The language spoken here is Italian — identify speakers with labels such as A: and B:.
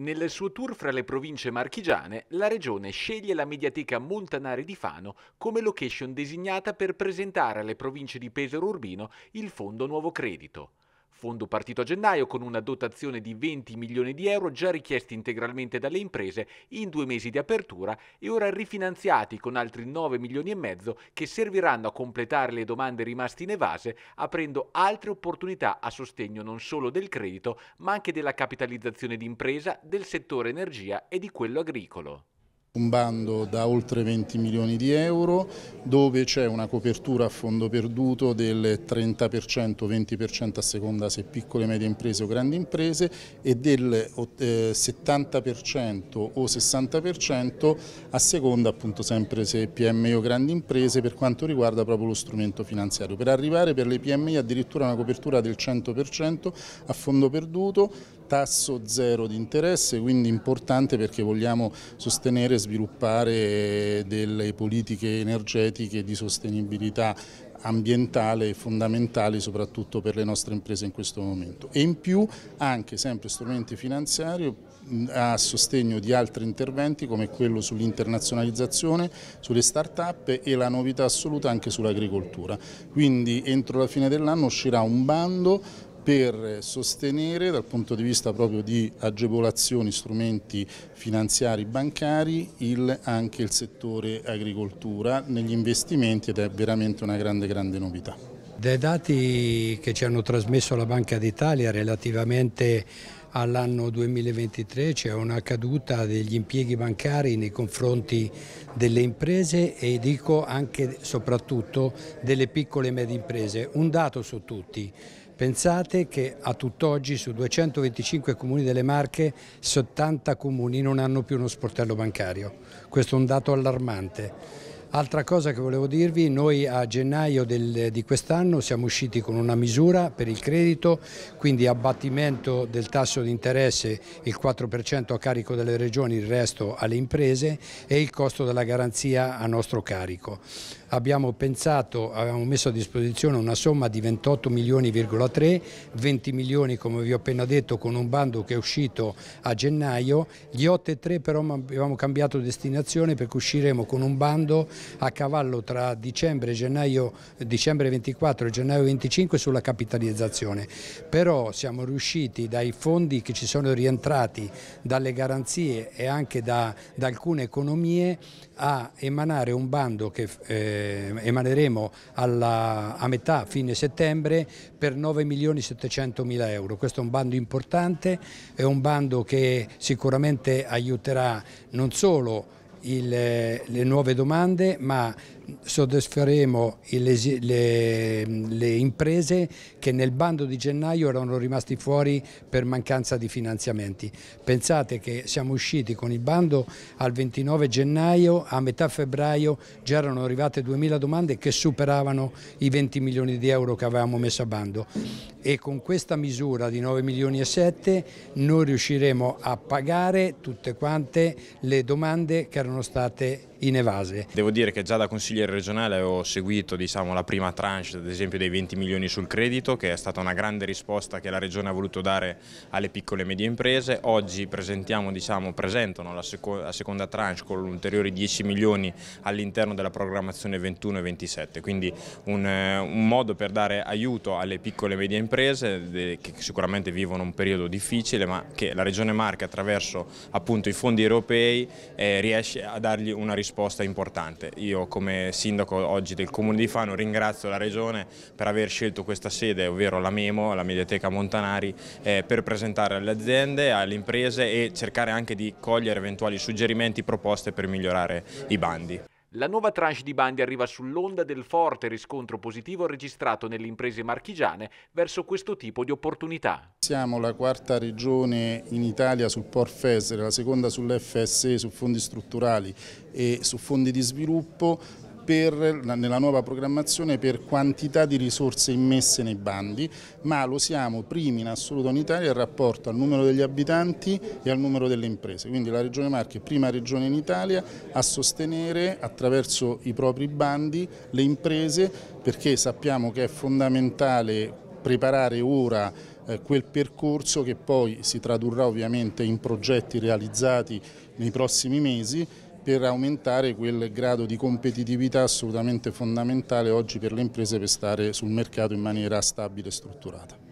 A: Nel suo tour fra le province marchigiane, la regione sceglie la mediateca Montanari di Fano come location designata per presentare alle province di Pesaro Urbino il Fondo Nuovo Credito. Fondo partito a gennaio con una dotazione di 20 milioni di euro già richiesti integralmente dalle imprese in due mesi di apertura e ora rifinanziati con altri 9 milioni e mezzo che serviranno a completare le domande rimaste in evase, aprendo altre opportunità a sostegno non solo del credito, ma anche della capitalizzazione di impresa, del settore energia e di quello agricolo
B: un bando da oltre 20 milioni di euro dove c'è una copertura a fondo perduto del 30%, 20% a seconda se piccole, e medie imprese o grandi imprese e del 70% eh, o 60% a seconda appunto sempre se PMI o grandi imprese per quanto riguarda proprio lo strumento finanziario. Per arrivare per le PMI addirittura una copertura del 100% a fondo perduto tasso zero di interesse, quindi importante perché vogliamo sostenere e sviluppare delle politiche energetiche di sostenibilità ambientale fondamentali soprattutto per le nostre imprese in questo momento e in più anche sempre strumenti finanziari a sostegno di altri interventi come quello sull'internazionalizzazione, sulle start-up e la novità assoluta anche sull'agricoltura. Quindi entro la fine dell'anno uscirà un bando per sostenere dal punto di vista proprio di agevolazioni, strumenti finanziari bancari il, anche il settore agricoltura negli investimenti ed è veramente una grande grande novità.
C: Dai dati che ci hanno trasmesso la Banca d'Italia relativamente all'anno 2023 c'è una caduta degli impieghi bancari nei confronti delle imprese e dico anche e soprattutto delle piccole e medie imprese. Un dato su tutti, Pensate che a tutt'oggi su 225 comuni delle Marche 70 comuni non hanno più uno sportello bancario, questo è un dato allarmante. Altra cosa che volevo dirvi, noi a gennaio del, di quest'anno siamo usciti con una misura per il credito, quindi abbattimento del tasso di interesse il 4% a carico delle regioni, il resto alle imprese e il costo della garanzia a nostro carico. Abbiamo pensato, abbiamo messo a disposizione una somma di 28 milioni,3, 20 milioni come vi ho appena detto con un bando che è uscito a gennaio, gli 8,3 però abbiamo cambiato destinazione perché usciremo con un bando a cavallo tra dicembre, gennaio, dicembre 24 e gennaio 25 sulla capitalizzazione, però siamo riusciti dai fondi che ci sono rientrati, dalle garanzie e anche da, da alcune economie a emanare un bando che eh, emaneremo alla, a metà fine settembre per 9 milioni 700 mila euro. Questo è un bando importante, è un bando che sicuramente aiuterà non solo il, eh, le nuove domande, ma soddisferemo le, le, le, imprese che nel bando di gennaio erano rimasti fuori per mancanza di finanziamenti. Pensate che siamo usciti con il bando al 29 gennaio, a metà febbraio già erano arrivate 2.000 domande che superavano i 20 milioni di euro che avevamo messo a bando e con questa misura di 9 milioni e 7 noi riusciremo a pagare tutte quante le domande che erano erano state inevase.
D: Devo dire che già da consigliere regionale ho seguito diciamo, la prima tranche ad esempio dei 20 milioni sul credito che è stata una grande risposta che la regione ha voluto dare alle piccole e medie imprese. Oggi diciamo, presentano la, seco la, seconda tranche con ulteriori 10 milioni all'interno della programmazione 21 e 27, quindi un, un, modo per dare aiuto alle piccole e medie imprese che sicuramente vivono un periodo difficile ma che la regione Marche attraverso appunto, i fondi europei eh, riesce a dargli una risposta risposta importante. Io come sindaco oggi del Comune di Fano ringrazio la Regione per aver scelto questa sede, ovvero la Memo, la Mediateca Montanari, eh, per presentare alle aziende, alle imprese e cercare anche di cogliere eventuali suggerimenti, proposte per migliorare i
A: bandi. La nuova tranche di bandi arriva sull'onda del forte riscontro positivo registrato nelle imprese marchigiane verso questo tipo di opportunità.
B: Siamo la quarta regione in Italia sul PORFES, la seconda sull'FSE, su fondi strutturali e su fondi di sviluppo per, nella nuova programmazione per quantità di risorse immesse nei bandi, ma lo siamo primi in assoluto in Italia in rapporto al numero degli abitanti e al numero delle imprese. Quindi la Regione Marche è prima regione in Italia a sostenere attraverso i propri bandi le imprese perché sappiamo che è fondamentale preparare ora eh, quel percorso che poi si tradurrà ovviamente in progetti realizzati nei prossimi mesi per aumentare quel grado di competitività assolutamente fondamentale oggi per le imprese per stare sul mercato in maniera stabile e strutturata.